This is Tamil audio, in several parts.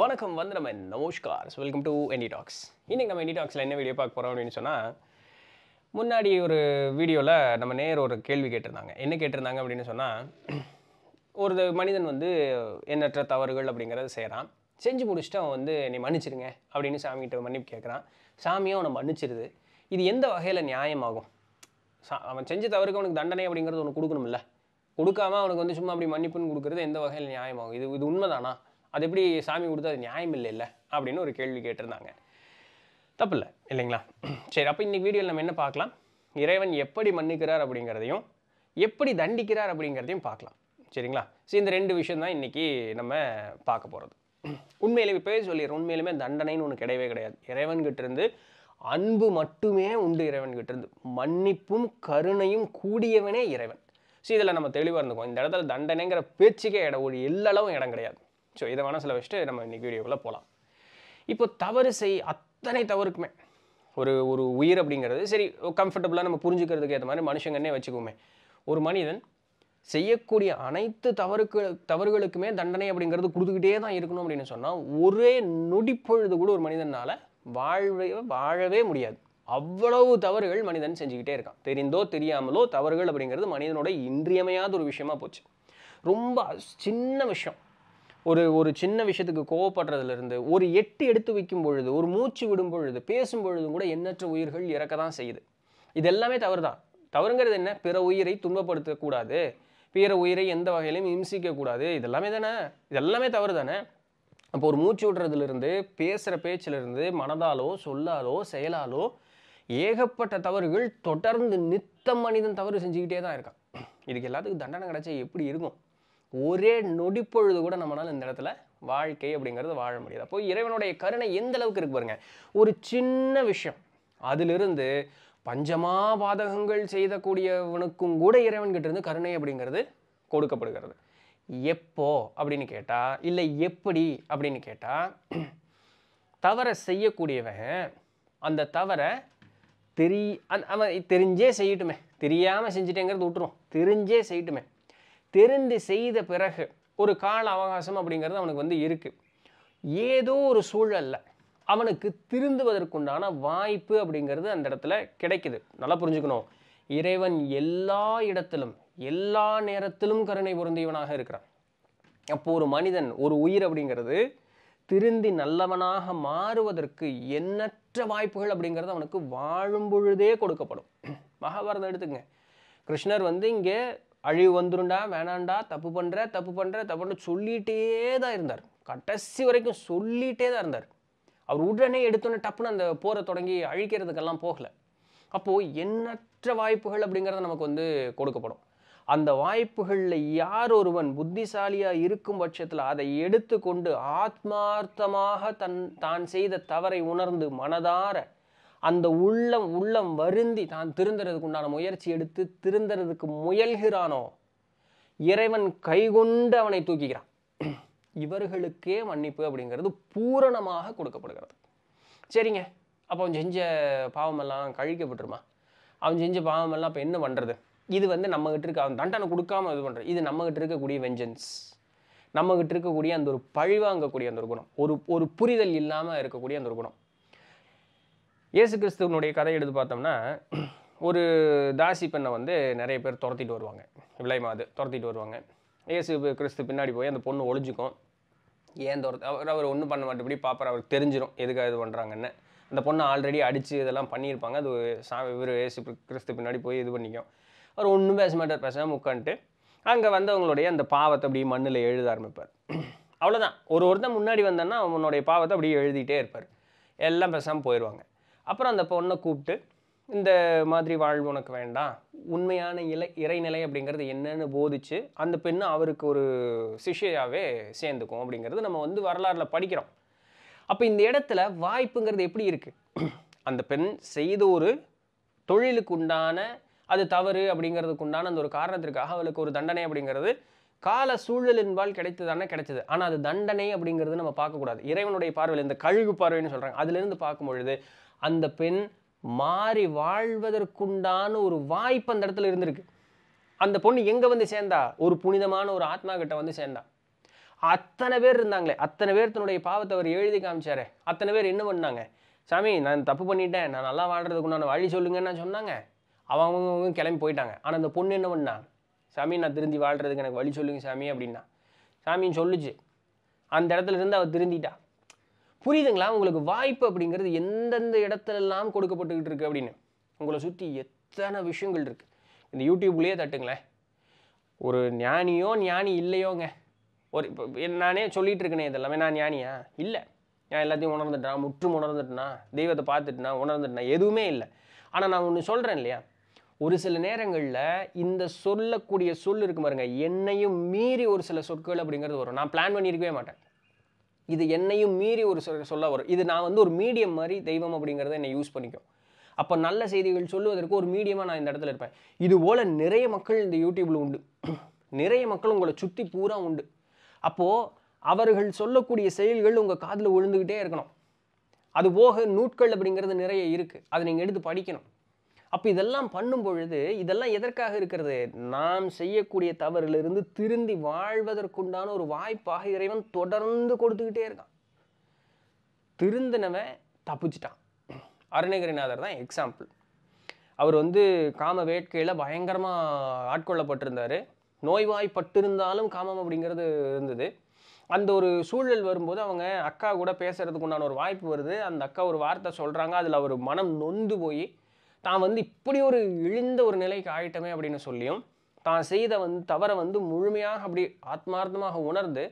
வணக்கம் வந்து நம்ம நமஸ்கார் வெல்கம் டு என்டி டாக்ஸ் இன்றைக்கி நம்ம என்டி டாக்ஸில் என்ன வீடியோ பார்க்க போகிறோம் அப்படின்னு சொன்னால் முன்னாடி ஒரு வீடியோவில் நம்ம நேர் ஒரு கேள்வி கேட்டிருந்தாங்க என்ன கேட்டிருந்தாங்க அப்படின்னு சொன்னால் ஒரு மனிதன் வந்து எண்ணற்ற தவறுகள் அப்படிங்கிறத செய்கிறான் செஞ்சு முடிச்சுட்டு அவன் வந்து நீ மன்னிச்சிருங்க அப்படின்னு சாமிகிட்ட மன்னிப்பு கேட்குறான் சாமியும் அவனை மன்னிச்சிருது இது எந்த வகையில் நியாயமாகும் சா அவன் செஞ்ச தவறுக்கு அவனுக்கு தண்டனை அப்படிங்கிறது ஒன்று கொடுக்கணும்ல கொடுக்காம அவனுக்கு வந்து சும்மா அப்படி மன்னிப்புன்னு கொடுக்குறது எந்த வகையில் நியாயமாகும் இது இது உண்மைதானா அது எப்படி சாமி கொடுத்தா அது நியாயம் இல்லைல்ல அப்படின்னு ஒரு கேள்வி கேட்டிருந்தாங்க தப்பு இல்லை இல்லைங்களா சரி அப்போ இன்றைக்கி வீடியோவில் நம்ம என்ன பார்க்கலாம் இறைவன் எப்படி மன்னிக்கிறார் அப்படிங்கிறதையும் எப்படி தண்டிக்கிறார் அப்படிங்கிறதையும் பார்க்கலாம் சரிங்களா சரி இந்த ரெண்டு விஷயம் தான் இன்றைக்கி நம்ம பார்க்க போகிறது உண்மையிலே இப்போயே சொல்லிடுறோம் உண்மையிலுமே தண்டனைன்னு ஒன்று கிடையவே கிடையாது இறைவன்கிட்டேருந்து அன்பு மட்டுமே உண்டு இறைவன்கிட்டேருந்து மன்னிப்பும் கருணையும் கூடியவனே இறைவன் சரி இதில் நம்ம தெளிவாக இருந்துக்கோம் இந்த இடத்துல தண்டனைங்கிற பேச்சுக்கே இடம் ஒரு எல்லளவும் இடம் கிடையாது ஸோ இதை வேணால் வச்சுட்டு நம்ம இன்றைக்கி வீடியோக்குள்ளே போகலாம் இப்போ தவறு செய் அத்தனை தவறுக்குமே ஒரு ஒரு உயிர் அப்படிங்கிறது சரி கம்ஃபர்டபுளாக நம்ம புரிஞ்சுக்கிறதுக்கு ஏற்ற மாதிரி மனுஷங்கன்னே வச்சுக்கோமே ஒரு மனிதன் செய்யக்கூடிய அனைத்து தவறுக்கு தவறுகளுக்குமே தண்டனை அப்படிங்கிறது கொடுத்துக்கிட்டே தான் இருக்கணும் அப்படின்னு சொன்னால் ஒரே நொடிப்பொழுது கூட ஒரு மனிதனால் வாழ்வே வாழவே முடியாது அவ்வளவு தவறுகள் மனிதன் செஞ்சுக்கிட்டே இருக்கான் தெரிந்தோ தெரியாமலோ தவறுகள் அப்படிங்கிறது மனிதனோட இன்றியமையாத ஒரு விஷயமா போச்சு ரொம்ப சின்ன விஷயம் ஒரு ஒரு சின்ன விஷயத்துக்கு கோவப்படுறதுலேருந்து ஒரு எட்டு எடுத்து வைக்கும் பொழுது ஒரு மூச்சு விடும் பொழுது பேசும் பொழுதும் கூட எண்ணற்ற உயிர்கள் இறக்க தான் செய்யுது இது எல்லாமே தவறு தான் தவறுங்கிறது என்ன பிற உயிரை துன்பப்படுத்தக்கூடாது பிற உயிரை எந்த வகையிலையும் இம்சிக்கக்கூடாது இதெல்லாமே தானே இதெல்லாமே தவறு தானே அப்போ ஒரு மூச்சு விடுறதுலேருந்து பேசுகிற பேச்சிலிருந்து மனதாலோ சொல்லாலோ செயலாலோ ஏகப்பட்ட தவறுகள் தொடர்ந்து நித்தம் மனிதன் தவறு செஞ்சுக்கிட்டே தான் இருக்கான் இதுக்கு எல்லாத்துக்கும் தண்டனை கிடைச்சா எப்படி இருக்கும் ஒரே நொடிப்பொழுது கூட நம்மளால் இந்த இடத்துல வாழ்க்கை அப்படிங்கிறது வாழ முடியாது அப்போ இறைவனுடைய கருணை எந்த அளவுக்கு இருக்கு பாருங்க ஒரு சின்ன விஷயம் அதிலிருந்து பஞ்சமா பாதகங்கள் செய்தக்கூடியவனுக்கும் கூட இறைவன்கிட்ட இருந்து கருணை அப்படிங்கிறது கொடுக்கப்படுகிறது எப்போ அப்படின்னு கேட்டால் இல்லை எப்படி அப்படின்னு கேட்டால் தவறை செய்யக்கூடியவன் அந்த தவறை தெரி அவன் தெரிஞ்சே செய்யட்டுமே தெரியாமல் செஞ்சிட்டேங்கிறது விட்டுருவோம் தெரிஞ்சே செய்யட்டுமே தெரிந்து செய்த பிறகு ஒரு கால அவகாசம் அப்படிங்கிறது அவனுக்கு வந்து இருக்குது ஏதோ ஒரு சூழலில் அவனுக்கு திருந்துவதற்குண்டான வாய்ப்பு அப்படிங்கிறது அந்த இடத்துல கிடைக்குது நல்லா புரிஞ்சுக்கணும் இறைவன் எல்லா இடத்திலும் எல்லா நேரத்திலும் கருணை பொருந்தியவனாக இருக்கிறான் அப்போது ஒரு மனிதன் ஒரு உயிர் அப்படிங்கிறது திருந்தி நல்லவனாக மாறுவதற்கு எண்ணற்ற வாய்ப்புகள் அப்படிங்கிறது அவனுக்கு வாழும் பொழுதே கொடுக்கப்படும் மகாபாரதம் எடுத்துக்கங்க கிருஷ்ணர் வந்து இங்கே அழிவு வந்துருண்டா வேணாண்டா தப்பு பண்ணுற தப்பு பண்ணுற தப்பு பண்ணுற சொல்லிகிட்டே தான் இருந்தார் கடைசி வரைக்கும் சொல்லிகிட்டே தான் இருந்தார் அவர் உடனே எடுத்தோன்னே டப்புன்னு அந்த போரை தொடங்கி அழிக்கிறதுக்கெல்லாம் போகலை அப்போது எண்ணற்ற வாய்ப்புகள் அப்படிங்கிறத நமக்கு வந்து கொடுக்கப்படும் அந்த வாய்ப்புகளில் யார் ஒருவன் புத்திசாலியாக இருக்கும் பட்சத்தில் அதை எடுத்துக்கொண்டு ஆத்மார்த்தமாக தன் தான் செய்த தவறை உணர்ந்து மனதார அந்த உள்ளம் உள்ளம் வருந்தி தான் திருந்துறதுக்கு உண்டான முயற்சி எடுத்து திருந்துறதுக்கு முயல்கிறானோ இறைவன் கைகொண்டு அவனை தூக்கிக்கிறான் இவர்களுக்கே மன்னிப்பு அப்படிங்கிறது பூரணமாக கொடுக்கப்படுகிறது சரிங்க அப்போ அவன் செஞ்ச பாவமெல்லாம் கழிக்கப்பட்டுருமா அவன் செஞ்ச பாவமெல்லாம் இப்போ என்ன பண்ணுறது இது வந்து நம்மகிட்ட இருக்க அவன் தண்டனை கொடுக்காம இது பண்ணுறது இது நம்மகிட்ட இருக்கக்கூடிய வெஞ்சன்ஸ் நம்மகிட்ட இருக்கக்கூடிய அந்த ஒரு பழிவாங்கக்கூடிய அந்த ஒரு குணம் ஒரு ஒரு புரிதல் இல்லாமல் இருக்கக்கூடிய அந்த ஒரு குணம் இயேசு கிறிஸ்துவனுடைய கதை எடுத்து பார்த்தோம்னா ஒரு தாசி பெண்ணை வந்து நிறைய பேர் துரத்திட்டு வருவாங்க மாது துரத்திட்டு வருவாங்க இயேசு கிறிஸ்து பின்னாடி போய் அந்த பொண்ணு ஒழிஞ்சிக்கும் ஏன் துரத்து அவர் அவர் ஒன்றும் பண்ண மாட்டேபடி பார்ப்பார் அவருக்கு தெரிஞ்சிடும் எதுக்காக இது பண்ணுறாங்கன்னு அந்த பொண்ணை ஆல்ரெடி அடித்து இதெல்லாம் பண்ணியிருப்பாங்க அது சா இவர் இயேசு கிறிஸ்து பின்னாடி போய் இது பண்ணிக்கும் அவர் ஒன்றும் பேச மாட்டார் பேசாமல் உட்காந்துட்டு அங்கே வந்தவங்களுடைய அந்த பாவத்தை அப்படியே மண்ணில் எழுத ஆரம்பிப்பார் அவ்வளோதான் ஒரு ஒருத்தன் முன்னாடி வந்தோன்னா அவனுடைய பாவத்தை அப்படியே எழுதிட்டே இருப்பார் எல்லாம் பேசாமல் போயிடுவாங்க அப்புறம் அந்த பொண்ணை கூப்பிட்டு இந்த மாதிரி வாழ்வு உனக்கு வேண்டாம் உண்மையான இலை இறைநிலை அப்படிங்கிறது என்னன்னு போதிச்சு அந்த பெண்ணு அவருக்கு ஒரு சிஷியாகவே சேர்ந்துக்கும் அப்படிங்கிறது நம்ம வந்து வரலாறில் படிக்கிறோம் அப்போ இந்த இடத்துல வாய்ப்புங்கிறது எப்படி இருக்குது அந்த பெண் செய்த ஒரு தொழிலுக்கு உண்டான அது தவறு அப்படிங்கிறதுக்கு உண்டான அந்த ஒரு காரணத்திற்காக அவளுக்கு ஒரு தண்டனை அப்படிங்கிறது கால சூழலின்பால் கிடைத்தது தானே கிடைச்சது ஆனால் அது தண்டனை அப்படிங்கிறது நம்ம பார்க்கக்கூடாது இறைவனுடைய பார்வையில் இந்த கழுகு பார்வைன்னு சொல்கிறாங்க அதுலேருந்து பார்க்கும் பொழுது அந்த பெண் மாறி வாழ்வதற்குண்டான ஒரு வாய்ப்பு அந்த இடத்துல இருந்திருக்கு அந்த பொண்ணு எங்கே வந்து சேர்ந்தா ஒரு புனிதமான ஒரு ஆத்மா கிட்ட வந்து சேர்ந்தா அத்தனை பேர் இருந்தாங்களே அத்தனை பேர் தன்னுடைய பாவத்தை அவர் எழுதி காமிச்சாரு அத்தனை பேர் என்ன பண்ணாங்க சாமி நான் தப்பு பண்ணிட்டேன் நான் நல்லா வாழ்கிறதுக்குண்டான உண்டான வழி சொல்லுங்கன்னு சொன்னாங்க அவங்க கிளம்பி போயிட்டாங்க ஆனால் அந்த பொண்ணு என்ன பண்ணா சாமி நான் திருந்தி வாழ்கிறதுக்கு எனக்கு வழி சொல்லுங்க சாமி அப்படின்னா சாமின்னு சொல்லுச்சு அந்த இடத்துல இருந்து அவள் திருந்திட்டா புரியுதுங்களா உங்களுக்கு வாய்ப்பு அப்படிங்கிறது எந்தெந்த இடத்துலலாம் கொடுக்கப்பட்டுக்கிட்டு இருக்குது அப்படின்னு உங்களை சுற்றி எத்தனை விஷயங்கள் இருக்குது இந்த யூடியூப்லேயே தட்டுங்களேன் ஒரு ஞானியோ ஞானி இல்லையோங்க ஒரு இப்போ நானே சொல்லிகிட்டு இருக்கேனே இதெல்லாமே நான் ஞானியா இல்லை நான் எல்லாத்தையும் உணர்ந்துட்டான் முற்றும் உணர்ந்துட்டேன்னா தெய்வத்தை பார்த்துட்டுனா உணர்ந்துட்டேனா எதுவுமே இல்லை ஆனால் நான் ஒன்று சொல்கிறேன் இல்லையா ஒரு சில நேரங்களில் இந்த சொல்லக்கூடிய சொல் இருக்கு பாருங்க என்னையும் மீறி ஒரு சில சொற்கள் அப்படிங்கிறது வரும் நான் பிளான் பண்ணியிருக்கவே மாட்டேன் இது என்னையும் மீறி ஒரு சொல்ல வரும் இது நான் வந்து ஒரு மீடியம் மாதிரி தெய்வம் அப்படிங்கிறத என்னை யூஸ் பண்ணிக்கும் அப்போ நல்ல செய்திகள் சொல்லுவதற்கு ஒரு மீடியமாக நான் இந்த இடத்துல இருப்பேன் இது போல் நிறைய மக்கள் இந்த யூடியூபில் உண்டு நிறைய மக்கள் உங்களை சுற்றி பூரா உண்டு அப்போது அவர்கள் சொல்லக்கூடிய செயல்கள் உங்கள் காதில் விழுந்துக்கிட்டே இருக்கணும் அது போக நூட்கள் அப்படிங்கிறது நிறைய இருக்குது அதை நீங்கள் எடுத்து படிக்கணும் அப்போ இதெல்லாம் பண்ணும் பொழுது இதெல்லாம் எதற்காக இருக்கிறது நாம் செய்யக்கூடிய தவறிலிருந்து திருந்தி வாழ்வதற்குண்டான ஒரு வாய்ப்பாக இறைவன் தொடர்ந்து கொடுத்துக்கிட்டே இருக்கான் திருந்தினவன் தப்பிச்சிட்டான் அருணகிரிநாதர் தான் எக்ஸாம்பிள் அவர் வந்து காம வேட்கையில் பயங்கரமாக ஆட்கொள்ளப்பட்டிருந்தார் நோய்வாய்ப்பட்டிருந்தாலும் காமம் அப்படிங்கிறது இருந்தது அந்த ஒரு சூழல் வரும்போது அவங்க அக்கா கூட பேசுகிறதுக்குண்டான ஒரு வாய்ப்பு வருது அந்த அக்கா ஒரு வார்த்தை சொல்கிறாங்க அதில் அவர் மனம் நொந்து போய் தான் வந்து இப்படி ஒரு இழிந்த ஒரு நிலைக்கு ஆயிட்டமே அப்படின்னு சொல்லியும் தான் செய்த வந்து தவறை வந்து முழுமையாக அப்படி ஆத்மார்த்தமாக உணர்ந்து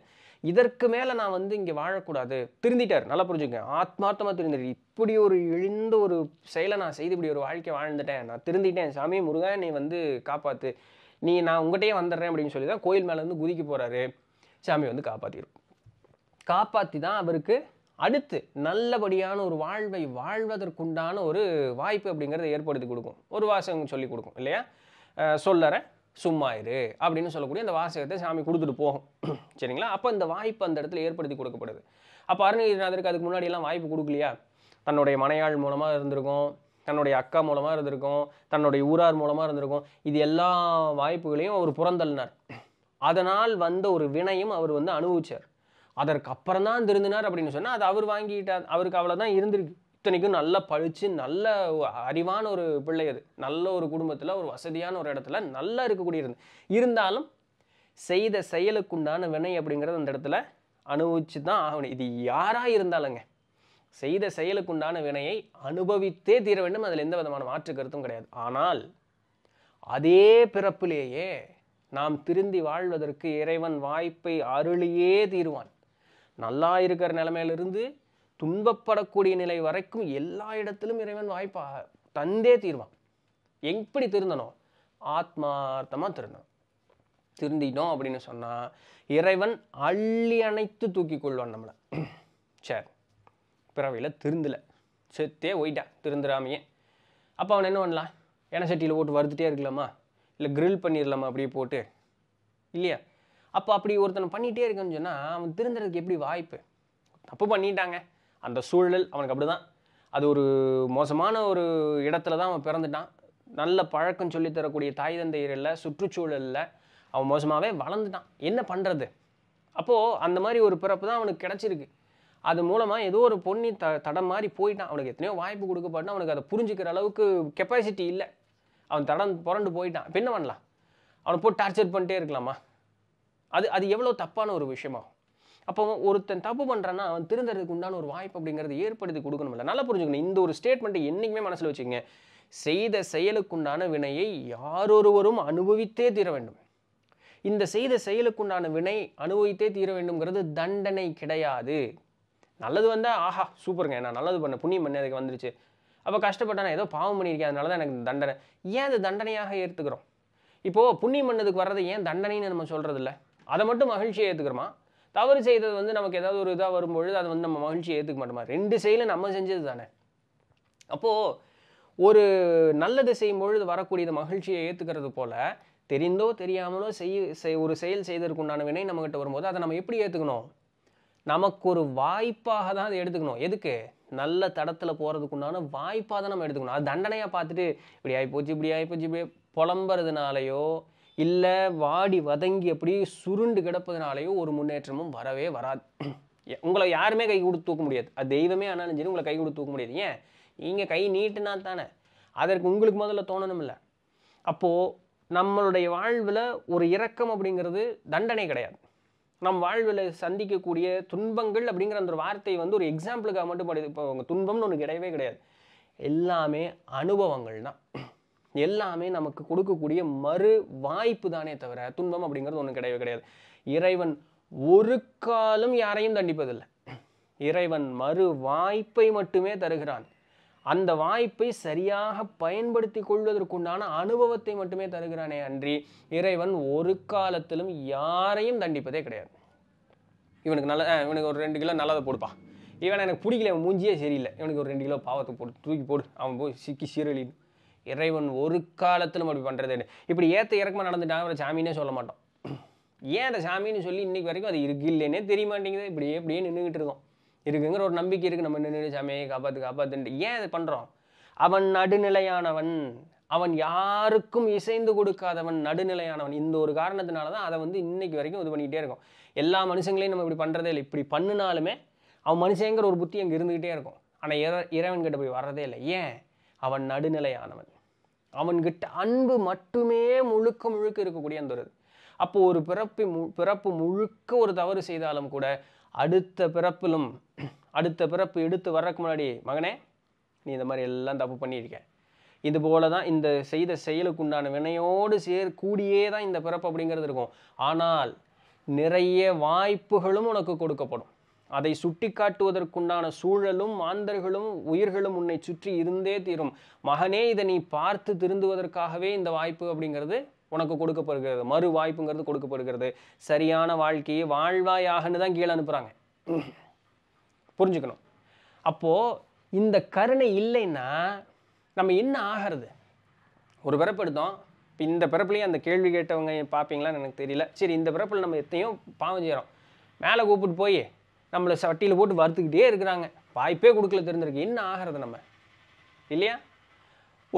இதற்கு மேலே நான் வந்து இங்கே வாழக்கூடாது திருந்திட்டார் நல்லா புரிஞ்சுங்க ஆத்மார்த்தமாக திருந்திட்டு இப்படி ஒரு இழிந்த ஒரு செயலை நான் செய்து இப்படி ஒரு வாழ்க்கை வாழ்ந்துட்டேன் நான் திருந்திட்டேன் சாமி முருகா நீ வந்து காப்பாற்று நீ நான் உங்கள்கிட்டயே வந்துடுறேன் அப்படின்னு சொல்லி தான் கோயில் மேலே வந்து குதிக்க போகிறாரு சாமி வந்து காப்பாற்றிடும் காப்பாற்றி தான் அவருக்கு அடுத்து நல்லபடியான ஒரு வாழ்வை வாழ்வதற்குண்டான ஒரு வாய்ப்பு அப்படிங்கிறத ஏற்படுத்தி கொடுக்கும் ஒரு வாசகம் சொல்லி கொடுக்கும் இல்லையா சொல்லறேன் சும்மா அப்படின்னு சொல்லக்கூடிய அந்த வாசகத்தை சாமி கொடுத்துட்டு போகும் சரிங்களா அப்போ இந்த வாய்ப்பு அந்த இடத்துல ஏற்படுத்தி கொடுக்கப்படுது அப்போ அருணகிரிநாதருக்கு அதுக்கு முன்னாடியெல்லாம் வாய்ப்பு கொடுக்கலையா தன்னுடைய மனையாள் மூலமாக இருந்திருக்கும் தன்னுடைய அக்கா மூலமாக இருந்திருக்கும் தன்னுடைய ஊரார் மூலமாக இருந்திருக்கும் இது எல்லா வாய்ப்புகளையும் அவர் புறந்தள்ளினார் அதனால் வந்த ஒரு வினையும் அவர் வந்து அனுபவிச்சார் அதற்கு அப்புறம் தான் திருந்தினார் அப்படின்னு சொன்னால் அது அவர் வாங்கிட்டார் அவருக்கு அவ்வளோதான் இருந்திருக்கு இத்தனைக்கும் நல்லா பழித்து நல்ல அறிவான ஒரு பிள்ளை அது நல்ல ஒரு குடும்பத்தில் ஒரு வசதியான ஒரு இடத்துல நல்லா இருக்கக்கூடிய இருந்து இருந்தாலும் செய்த செயலுக்குண்டான வினை அப்படிங்கிறது அந்த இடத்துல அனுபவிச்சு தான் ஆகணும் இது யாராக இருந்தாலுங்க செய்த செயலுக்குண்டான வினையை அனுபவித்தே தீர வேண்டும் அதில் எந்த விதமான மாற்று கருத்தும் கிடையாது ஆனால் அதே பிறப்பிலேயே நாம் திருந்தி வாழ்வதற்கு இறைவன் வாய்ப்பை அருளியே தீருவான் நல்லா இருக்கிற நிலைமையிலிருந்து துன்பப்படக்கூடிய நிலை வரைக்கும் எல்லா இடத்திலும் இறைவன் வாய்ப்பாக தந்தே தீர்வான் எப்படி திருந்தணும் ஆத்மார்த்தமாக திருந்தனும் திருந்திட்டோம் அப்படின்னு சொன்னால் இறைவன் அள்ளி அணைத்து தூக்கி கொள்வான் நம்மளை சரி பிறவையில் திருந்தலை செத்தே போயிட்டான் திருந்துடாமையே அப்போ அவன் என்ன பண்ணலாம் எண்ணெய் சட்டியில் போட்டு வறுத்துட்டே இருக்கலாமா இல்லை க்ரில் பண்ணிடலாமா அப்படியே போட்டு இல்லையா அப்போ அப்படி ஒருத்தனை பண்ணிகிட்டே இருக்குன்னு சொன்னால் அவன் திருந்துறதுக்கு எப்படி வாய்ப்பு தப்பு பண்ணிட்டாங்க அந்த சூழல் அவனுக்கு அப்படி தான் அது ஒரு மோசமான ஒரு இடத்துல தான் அவன் பிறந்துட்டான் நல்ல பழக்கம் சொல்லித்தரக்கூடிய தாய் தந்தையர்களில் சுற்றுச்சூழலில் அவன் மோசமாகவே வளர்ந்துட்டான் என்ன பண்ணுறது அப்போது அந்த மாதிரி ஒரு பிறப்பு தான் அவனுக்கு கிடச்சிருக்கு அது மூலமாக ஏதோ ஒரு பொண்ணி த தடம் மாதிரி போயிட்டான் அவனுக்கு எத்தனையோ வாய்ப்பு கொடுக்கப்பட்டு அவனுக்கு அதை புரிஞ்சுக்கிற அளவுக்கு கெப்பாசிட்டி இல்லை அவன் தடம் புரண்டு போயிட்டான் இப்போ என்ன பண்ணலாம் அவனை போட்டு டார்ச்சர் பண்ணிட்டே இருக்கலாமா அது அது எவ்வளோ தப்பான ஒரு விஷயமாகும் அப்போ ஒருத்தன் தப்பு பண்ணுறான்னா அவன் திருந்தறதுக்கு உண்டான ஒரு வாய்ப்பு அப்படிங்கிறது ஏற்படுத்தி கொடுக்கணும் இல்லை நல்லா புரிஞ்சுக்கணும் இந்த ஒரு ஸ்டேட்மெண்ட்டை என்றைக்குமே மனசில் வச்சுக்கோங்க செய்த செயலுக்குண்டான வினையை யாரொருவரும் அனுபவித்தே தீர வேண்டும் இந்த செய்த செயலுக்குண்டான வினை அனுபவித்தே தீர வேண்டும்ங்கிறது தண்டனை கிடையாது நல்லது வந்தால் ஆஹா சூப்பருங்க நான் நல்லது பண்ண புண்ணியம் பண்ணி அதுக்கு வந்துருச்சு அப்போ கஷ்டப்பட்டா ஏதோ பாவம் பண்ணியிருக்கேன் அதனால தான் எனக்கு தண்டனை ஏன் அது தண்டனையாக ஏற்றுக்கிறோம் இப்போது புண்ணியம் பண்ணதுக்கு வர்றது ஏன் தண்டனைன்னு நம்ம சொல்கிறது இல்லை அதை மட்டும் மகிழ்ச்சியை ஏற்றுக்கிறோமா தவறு செய்தது வந்து நமக்கு ஏதாவது ஒரு இதாக வரும்பொழுது அதை வந்து நம்ம மகிழ்ச்சியை ஏற்றுக்க மாட்டோமா ரெண்டு செயலும் நம்ம செஞ்சது தானே அப்போது ஒரு நல்லது செய்யும் பொழுது வரக்கூடிய மகிழ்ச்சியை ஏற்றுக்கிறது போல் தெரிந்தோ தெரியாமலோ செய் ஒரு செயல் செய்ததற்குண்டான வினை நம்மக்கிட்ட வரும்போது அதை நம்ம எப்படி ஏற்றுக்கணும் நமக்கு ஒரு வாய்ப்பாக தான் அதை எடுத்துக்கணும் எதுக்கு நல்ல தடத்தில் போகிறதுக்குண்டான வாய்ப்பாக தான் நம்ம எடுத்துக்கணும் அது தண்டனையாக பார்த்துட்டு இப்படி ஆகிப்போச்சு இப்படி ஆகிப்போச்சு இப்படி புலம்புறதுனாலையோ இல்லை வாடி வதங்கி அப்படி சுருண்டு கிடப்பதுனாலேயோ ஒரு முன்னேற்றமும் வரவே வராது உங்களை யாருமே கை கொடுத்து தூக்க முடியாது அது தெய்வமே ஆனாலும் சரி உங்களை கை கொடுத்து தூக்க முடியாது ஏன் நீங்கள் கை நீட்டுனா தானே அதற்கு உங்களுக்கு முதல்ல தோணணும் இல்லை அப்போது நம்மளுடைய வாழ்வில் ஒரு இரக்கம் அப்படிங்கிறது தண்டனை கிடையாது நம் வாழ்வில் சந்திக்கக்கூடிய துன்பங்கள் அப்படிங்கிற அந்த ஒரு வார்த்தை வந்து ஒரு எக்ஸாம்பிளுக்காக மட்டும் படி இப்போ துன்பம்னு ஒன்று கிடையவே கிடையாது எல்லாமே அனுபவங்கள் தான் எல்லாமே நமக்கு கொடுக்கக்கூடிய மறு வாய்ப்பு தானே தவிர துன்பம் அப்படிங்கிறது ஒன்றும் கிடையவே கிடையாது இறைவன் ஒரு காலம் யாரையும் தண்டிப்பதில்லை இறைவன் மறு வாய்ப்பை மட்டுமே தருகிறான் அந்த வாய்ப்பை சரியாக பயன்படுத்தி கொள்வதற்குண்டான அனுபவத்தை மட்டுமே தருகிறானே அன்றி இறைவன் ஒரு காலத்திலும் யாரையும் தண்டிப்பதே கிடையாது இவனுக்கு நல்ல இவனுக்கு ஒரு ரெண்டு கிலோ நல்லதை போடுப்பா இவன் எனக்கு பிடிக்கல மூஞ்சியே சரியில்லை இவனுக்கு ஒரு ரெண்டு கிலோ பாவத்தை போட்டு தூக்கி போடு அவன் போய் சிக்கி சீரழின்னு இறைவன் ஒரு காலத்திலும் அப்படி பண்ணுறது இப்படி ஏற்ற இறக்கமாக நடந்துட்டாங்க அவரை சாமின்னே சொல்ல மாட்டோம் ஏன் அதை சாமின்னு சொல்லி இன்றைக்கி வரைக்கும் அது இருக்கு இல்லைன்னே தெரிய மாட்டேங்குது இப்படியே இப்படியே நின்றுக்கிட்டு இருக்கோம் இருக்குங்கிற ஒரு நம்பிக்கை இருக்குது நம்ம நின்று சாமியை காப்பாற்று காப்பாற்றுன்ட்டு ஏன் அதை பண்ணுறோம் அவன் நடுநிலையானவன் அவன் யாருக்கும் இசைந்து கொடுக்காதவன் நடுநிலையானவன் இந்த ஒரு காரணத்தினால தான் அதை வந்து இன்னைக்கு வரைக்கும் இது பண்ணிக்கிட்டே இருக்கும் எல்லா மனுஷங்களையும் நம்ம இப்படி பண்ணுறதே இல்லை இப்படி பண்ணினாலுமே அவன் மனுஷங்கிற ஒரு புத்தி அங்கே இருந்துக்கிட்டே இருக்கும் ஆனால் இற இறைவன்கிட்ட போய் வர்றதே இல்லை ஏன் அவன் நடுநிலையானவன் அவன்கிட்ட அன்பு மட்டுமே முழுக்க முழுக்க இருக்கக்கூடிய அந்த ஒரு அப்போ ஒரு பிறப்பு மு பிறப்பு முழுக்க ஒரு தவறு செய்தாலும் கூட அடுத்த பிறப்பிலும் அடுத்த பிறப்பு எடுத்து வர்றதுக்கு முன்னாடி மகனே நீ இந்த மாதிரி எல்லாம் தப்பு பண்ணியிருக்க இது போல தான் இந்த செய்த செயலுக்கு உண்டான வினையோடு சேர் கூடியே தான் இந்த பிறப்பு அப்படிங்கிறது இருக்கும் ஆனால் நிறைய வாய்ப்புகளும் உனக்கு கொடுக்கப்படும் அதை சுட்டிக்காட்டுவதற்குண்டான சூழலும் மாந்தர்களும் உயிர்களும் உன்னை சுற்றி இருந்தே தீரும் மகனே இதை நீ பார்த்து திருந்துவதற்காகவே இந்த வாய்ப்பு அப்படிங்கிறது உனக்கு கொடுக்கப்படுகிறது மறு வாய்ப்புங்கிறது கொடுக்கப்படுகிறது சரியான வாழ்க்கையை வாழ்வாயாகன்னு தான் கீழே அனுப்புகிறாங்க புரிஞ்சுக்கணும் அப்போது இந்த கருணை இல்லைன்னா நம்ம என்ன ஆகிறது ஒரு பிறப்பு எடுத்தோம் இப்போ இந்த பிறப்புலேயே அந்த கேள்வி கேட்டவங்க பார்ப்பீங்களான்னு எனக்கு தெரியல சரி இந்த பிறப்பில் நம்ம எத்தையும் பாவம் செய்கிறோம் மேலே கூப்பிட்டு போய் நம்மளை சட்டியில் போட்டு வறுத்துக்கிட்டே இருக்கிறாங்க வாய்ப்பே கொடுக்கல தெரிஞ்சிருக்கு என்ன ஆகிறது நம்ம இல்லையா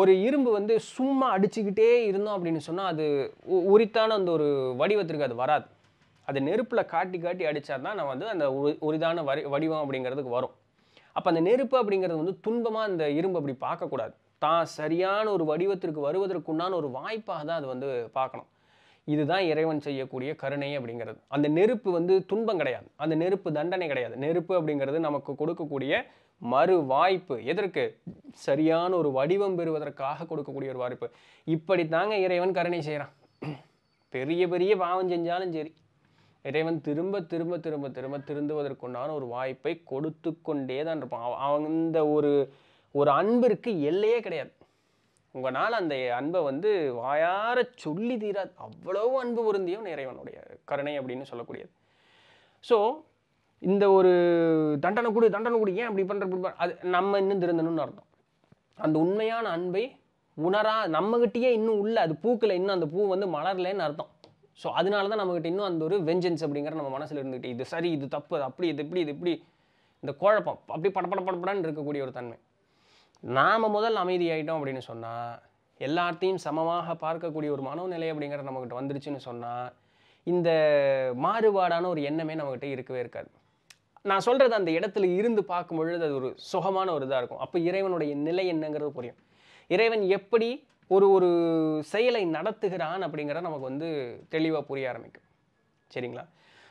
ஒரு இரும்பு வந்து சும்மா அடிச்சுக்கிட்டே இருந்தோம் அப்படின்னு சொன்னால் அது உரித்தான அந்த ஒரு வடிவத்திற்கு அது வராது அது நெருப்பில் காட்டி காட்டி அடித்தா தான் நம்ம வந்து அந்த உரிதான வரி வடிவம் அப்படிங்கிறதுக்கு வரும் அப்போ அந்த நெருப்பு அப்படிங்கிறது வந்து துன்பமாக அந்த இரும்பு அப்படி பார்க்கக்கூடாது தான் சரியான ஒரு வடிவத்திற்கு வருவதற்குண்டான ஒரு வாய்ப்பாக தான் அது வந்து பார்க்கணும் இதுதான் இறைவன் செய்யக்கூடிய கருணை அப்படிங்கிறது அந்த நெருப்பு வந்து துன்பம் கிடையாது அந்த நெருப்பு தண்டனை கிடையாது நெருப்பு அப்படிங்கிறது நமக்கு கொடுக்கக்கூடிய மறு வாய்ப்பு எதற்கு சரியான ஒரு வடிவம் பெறுவதற்காக கொடுக்கக்கூடிய ஒரு வாய்ப்பு இப்படி தாங்க இறைவன் கருணை செய்கிறான் பெரிய பெரிய பாவம் செஞ்சாலும் சரி இறைவன் திரும்ப திரும்ப திரும்ப திரும்ப திருந்துவதற்குண்டான ஒரு வாய்ப்பை கொடுத்து கொண்டே தான் இருப்பான் அவன் இந்த ஒரு ஒரு அன்பிற்கு எல்லையே கிடையாது உங்களால் அந்த அன்பை வந்து வாயார சொல்லி தீராது அவ்வளவு அன்பு பொருந்தியும் இறைவனுடைய கருணை அப்படின்னு சொல்லக்கூடியது ஸோ இந்த ஒரு தண்டனை கொடு தண்டனை கொடு ஏன் அப்படி பண்ணுற அது நம்ம இன்னும் திருந்தணும்னு அர்த்தம் அந்த உண்மையான அன்பை உணரா நம்மகிட்டயே இன்னும் உள்ள அது பூக்கில் இன்னும் அந்த பூ வந்து மலரலைன்னு அர்த்தம் ஸோ அதனால தான் நம்மகிட்ட இன்னும் அந்த ஒரு வெஞ்சன்ஸ் அப்படிங்கிற நம்ம மனசில் இருந்துகிட்டு இது சரி இது தப்பு அது அப்படி இது இப்படி இது இப்படி இந்த குழப்பம் அப்படி படப்பட படப்படான்னு இருக்கக்கூடிய ஒரு தன்மை நாம் முதல் அமைதி ஆகிட்டோம் அப்படின்னு சொன்னால் எல்லாத்தையும் சமமாக பார்க்கக்கூடிய ஒரு மனோநிலை அப்படிங்கிறது நம்மக்கிட்ட வந்துருச்சுன்னு சொன்னால் இந்த மாறுபாடான ஒரு எண்ணமே நம்மக்கிட்ட இருக்கவே இருக்காது நான் சொல்கிறது அந்த இடத்துல இருந்து பார்க்கும் பொழுது அது ஒரு சுகமான ஒரு இதாக இருக்கும் அப்போ இறைவனுடைய நிலை என்னங்கிறது புரியும் இறைவன் எப்படி ஒரு ஒரு செயலை நடத்துகிறான் அப்படிங்கிறத நமக்கு வந்து தெளிவாக புரிய ஆரம்பிக்கும் சரிங்களா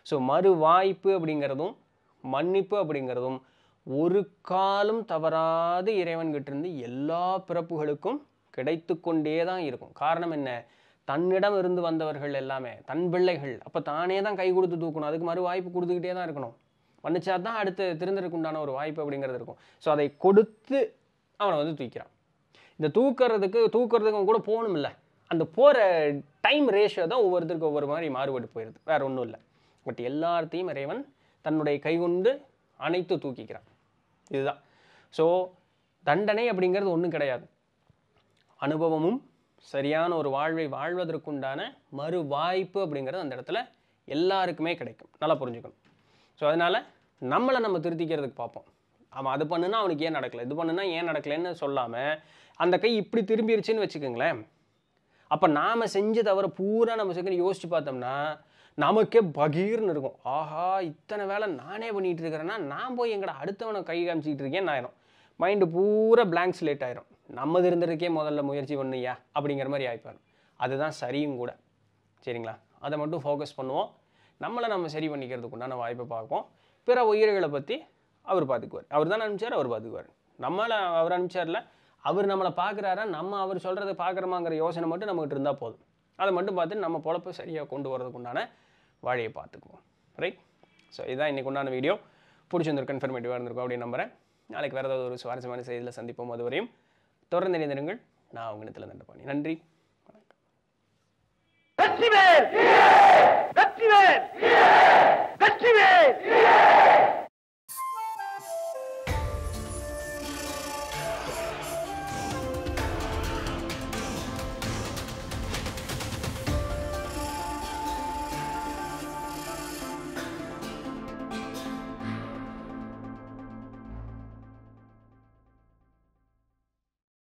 ஸோ மறு வாய்ப்பு அப்படிங்கிறதும் மன்னிப்பு அப்படிங்கிறதும் ஒரு காலம் தவறாது இறைவன்கிட்ட இருந்து எல்லா பிறப்புகளுக்கும் கிடைத்து கொண்டே தான் இருக்கும் காரணம் என்ன தன்னிடம் இருந்து வந்தவர்கள் எல்லாமே தன் பிள்ளைகள் அப்போ தானே தான் கை கொடுத்து தூக்கணும் அதுக்கு மறு வாய்ப்பு கொடுத்துக்கிட்டே தான் இருக்கணும் மன்னிச்சா தான் அடுத்து உண்டான ஒரு வாய்ப்பு அப்படிங்கிறது இருக்கும் ஸோ அதை கொடுத்து அவனை வந்து தூக்கிறான் இந்த தூக்கிறதுக்கு தூக்கிறதுக்கு கூட போகணும் இல்லை அந்த போகிற டைம் ரேஷியோ தான் ஒவ்வொருத்தருக்கு ஒவ்வொரு மாதிரி மாறுபட்டு போயிடுது வேறு ஒன்றும் இல்லை பட் எல்லாத்தையும் இறைவன் தன்னுடைய கை கொண்டு அனைத்து தூக்கிக்கிறான் இதுதான் ஸோ தண்டனை அப்படிங்கிறது ஒன்றும் கிடையாது அனுபவமும் சரியான ஒரு வாழ்வை வாழ்வதற்குண்டான மறு வாய்ப்பு அப்படிங்கிறது அந்த இடத்துல எல்லாருக்குமே கிடைக்கும் நல்லா புரிஞ்சுக்கணும் ஸோ அதனால் நம்மளை நம்ம திருத்திக்கிறதுக்கு பார்ப்போம் ஆமாம் அது பண்ணுனா அவனுக்கு ஏன் நடக்கலை இது பண்ணுனா ஏன் நடக்கலைன்னு சொல்லாமல் அந்த கை இப்படி திரும்பிடுச்சுன்னு வச்சுக்கோங்களேன் அப்போ நாம் செஞ்ச தவிர பூரா நம்ம செக்குன்னு யோசித்து பார்த்தோம்னா நமக்கே பகீர்னு இருக்கும் ஆஹா இத்தனை வேலை நானே பண்ணிகிட்டு இருக்கிறேன்னா நான் போய் எங்கட அடுத்தவனை கை காமிச்சிக்கிட்டு இருக்கேன்னு ஆயிரும் மைண்டு பூரா பிளாங்க் ஸ்லேட் ஆயிரும் நமது இருந்ததுக்கே முதல்ல முயற்சி பண்ணுயா அப்படிங்கிற மாதிரி ஆயிப்பார் அதுதான் சரியும் கூட சரிங்களா அதை மட்டும் ஃபோக்கஸ் பண்ணுவோம் நம்மளை நம்ம சரி பண்ணிக்கிறதுக்கு உண்டான வாய்ப்பை பார்ப்போம் பிற உயிர்களை பற்றி அவர் பார்த்துக்குவார் அவர் தான் அனுப்பிச்சார் அவர் பார்த்துக்குவார் நம்மளை அவர் அனுப்பிச்சார்ல அவர் நம்மளை பார்க்குறாரா நம்ம அவர் சொல்கிறத பார்க்குறோமாங்கிற யோசனை மட்டும் நம்மகிட்ட இருந்தால் போதும் அதை மட்டும் பார்த்து நம்ம பொழப்பை சரியாக கொண்டு வரதுக்கு உண்டான வழியை பார்த்துக்குவோம் ரைட் ஸோ இதுதான் இன்றைக்கு உண்டான வீடியோ பிடிச்சிருந்திருக்கு கன்ஃபர்மேட்டிவாக இருந்திருக்கும் அப்படின்னு நம்புகிறேன் நாளைக்கு வேறு ஏதாவது ஒரு சுவாரஸ்யமான செய்தியில் சந்திப்போம் அதுவரையும் தொடர்ந்து இணைந்திருங்கள் நான் உங்களிடத்தில் நன்றி நன்றி வணக்கம் வேர் வெற்றி வேர்